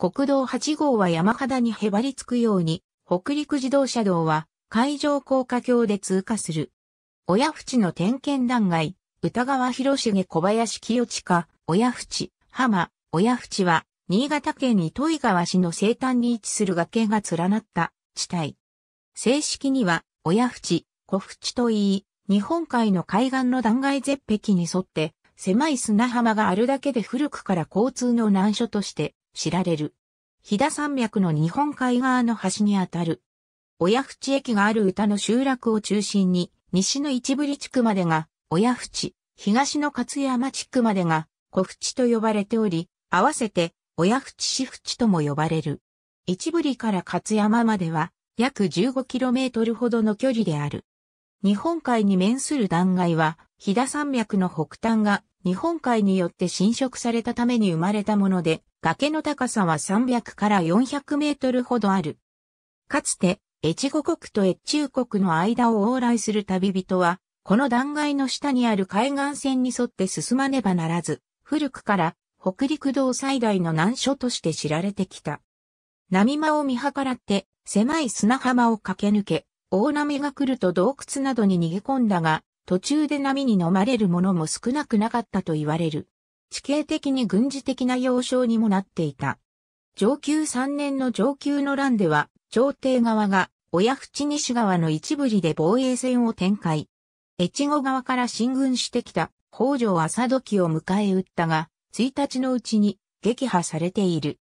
国道8号は山肌にへばりつくように、北陸自動車道は海上高架橋で通過する。親淵の点検断崖、歌川広重小林清親、親淵、浜、親淵は、新潟県に糸魚川市の西端に位置する崖が連なった地帯。正式には、親淵、小淵といい、日本海の海岸の断崖絶壁に沿って、狭い砂浜があるだけで古くから交通の難所として知られる。飛騨山脈の日本海側の端にあたる。親淵駅がある歌の集落を中心に、西の市り地区までが、親淵、東の勝山地区までが、小淵と呼ばれており、合わせて、親淵市淵とも呼ばれる。市りから勝山までは、約 15km ほどの距離である。日本海に面する断崖は、飛騨山脈の北端が日本海によって侵食されたために生まれたもので、崖の高さは300から400メートルほどある。かつて、越後国と越中国の間を往来する旅人は、この断崖の下にある海岸線に沿って進まねばならず、古くから北陸道最大の難所として知られてきた。波間を見計らって、狭い砂浜を駆け抜け、大波が来ると洞窟などに逃げ込んだが、途中で波に飲まれるものも少なくなかったと言われる。地形的に軍事的な要衝にもなっていた。上級3年の上級の乱では、朝廷側が親淵西側の一部里で防衛戦を展開。越後側から進軍してきた北条朝時を迎え撃ったが、1日のうちに撃破されている。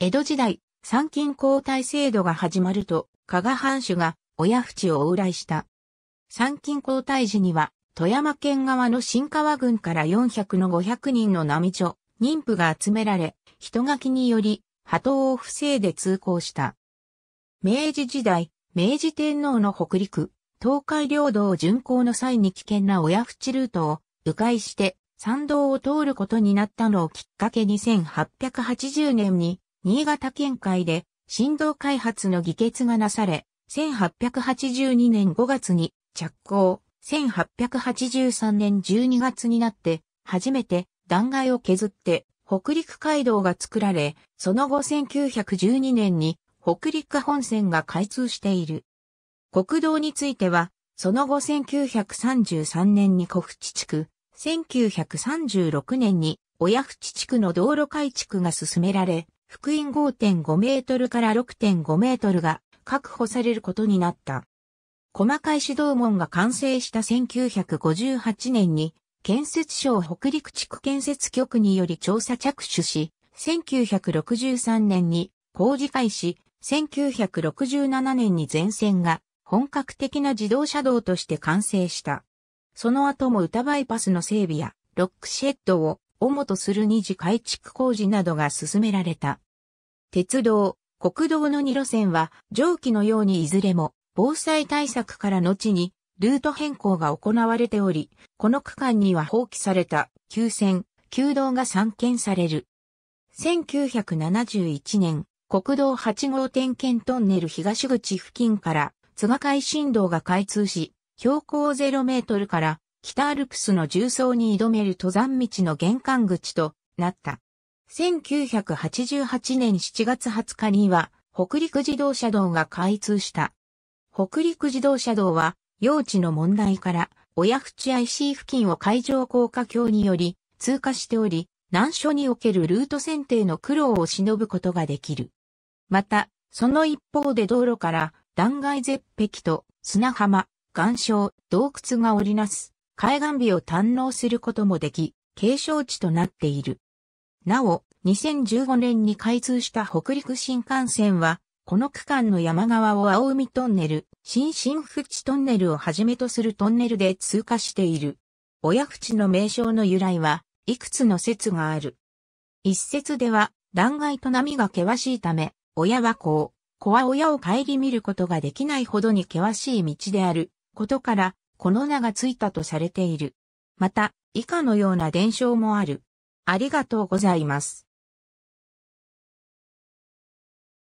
江戸時代、参勤交代制度が始まると、加賀藩主が親淵を往来した。参勤交代時には、富山県側の新川郡から400の500人の並女、妊婦が集められ、人垣により、波頭を防いで通行した。明治時代、明治天皇の北陸、東海領土を巡行の際に危険な親淵ルートを迂回して山道を通ることになったのをきっかけに1880年に新潟県会で振動開発の議決がなされ、1882年5月に着工、1883年12月になって、初めて断崖を削って、北陸街道が作られ、その後1912年に北陸本線が開通している。国道については、その後1933年に小淵地区、1936年に親淵地区の道路改築が進められ、福音5.5メートルから6.5メートルが確保されることになった。細かい指導門が完成した1958年に、建設省北陸地区建設局により調査着手し、1963年に工事開始、1967年に全線が本格的な自動車道として完成した。その後も歌バイパスの整備やロックシェッドを主とする二次改築工事などが進められた。鉄道、国道の2路線は上記のようにいずれも防災対策から後にルート変更が行われており、この区間には放棄された旧線、旧道が散見される。1971年、国道8号点検トンネル東口付近から津賀海振動が開通し、標高0メートルから北アルプスの重層に挑める登山道の玄関口となった。1988年7月20日には北陸自動車道が開通した。北陸自動車道は、用地の問題から、親淵 IC 付近を海上高架橋により通過しており、難所におけるルート選定の苦労を忍ぶことができる。また、その一方で道路から断崖絶壁と砂浜、岩礁、洞窟が織りなす海岸美を堪能することもでき、継承地となっている。なお、2015年に開通した北陸新幹線は、この区間の山側を青海トンネル、新新淵トンネルをはじめとするトンネルで通過している。親淵の名称の由来は、いくつの説がある。一説では、断崖と波が険しいため、親はこう、子は親を顧みることができないほどに険しい道である、ことから、この名がついたとされている。また、以下のような伝承もある。ありがとうございます。